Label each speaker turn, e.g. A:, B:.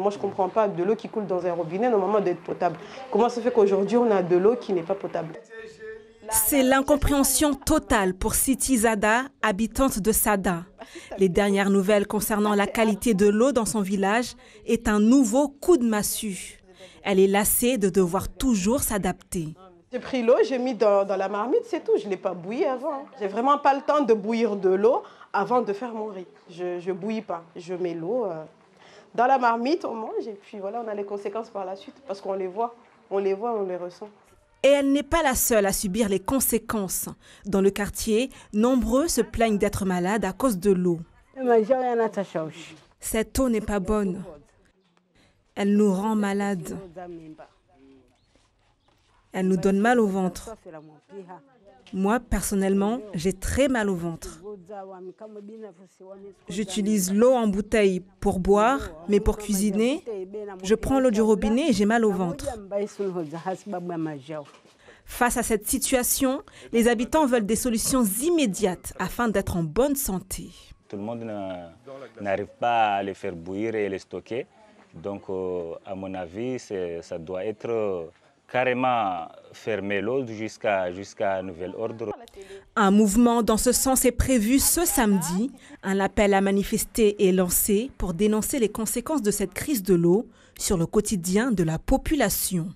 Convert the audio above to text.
A: Moi, je ne comprends pas de l'eau qui coule dans un robinet, normalement, d'être potable. Comment ça fait qu'aujourd'hui, on a de l'eau qui n'est pas potable
B: C'est l'incompréhension totale pour Siti Zada, habitante de Sada. Les dernières nouvelles concernant la qualité de l'eau dans son village est un nouveau coup de massue. Elle est lassée de devoir toujours s'adapter.
A: J'ai pris l'eau, j'ai mis dans, la marmite, c'est tout. Je ne l'ai pas bouillie avant. J'ai vraiment pas le temps de bouillir de l'eau avant de faire mon riz. Je ne bouillis pas. Je mets l'eau. Euh, dans la marmite, on mange et puis voilà, on a les conséquences par la suite parce qu'on les voit, on les voit, on les ressent.
B: Et elle n'est pas la seule à subir les conséquences. Dans le quartier, nombreux se plaignent d'être malades à cause de l'eau. Cette eau n'est pas bonne. Elle nous rend malades. Elle nous donne mal au ventre. Moi, personnellement, j'ai très mal au ventre. J'utilise l'eau en bouteille pour boire, mais pour cuisiner, je prends l'eau du robinet et j'ai mal au ventre. Face à cette situation, les habitants veulent des solutions immédiates afin d'être en bonne santé.
C: Tout le monde n'arrive pas à les faire bouillir et les stocker. Donc, euh, à mon avis, ça doit être euh, carrément fermer l'eau jusqu'à un nouvel ordre.
B: Un mouvement dans ce sens est prévu ce samedi. Un appel à manifester est lancé pour dénoncer les conséquences de cette crise de l'eau sur le quotidien de la population.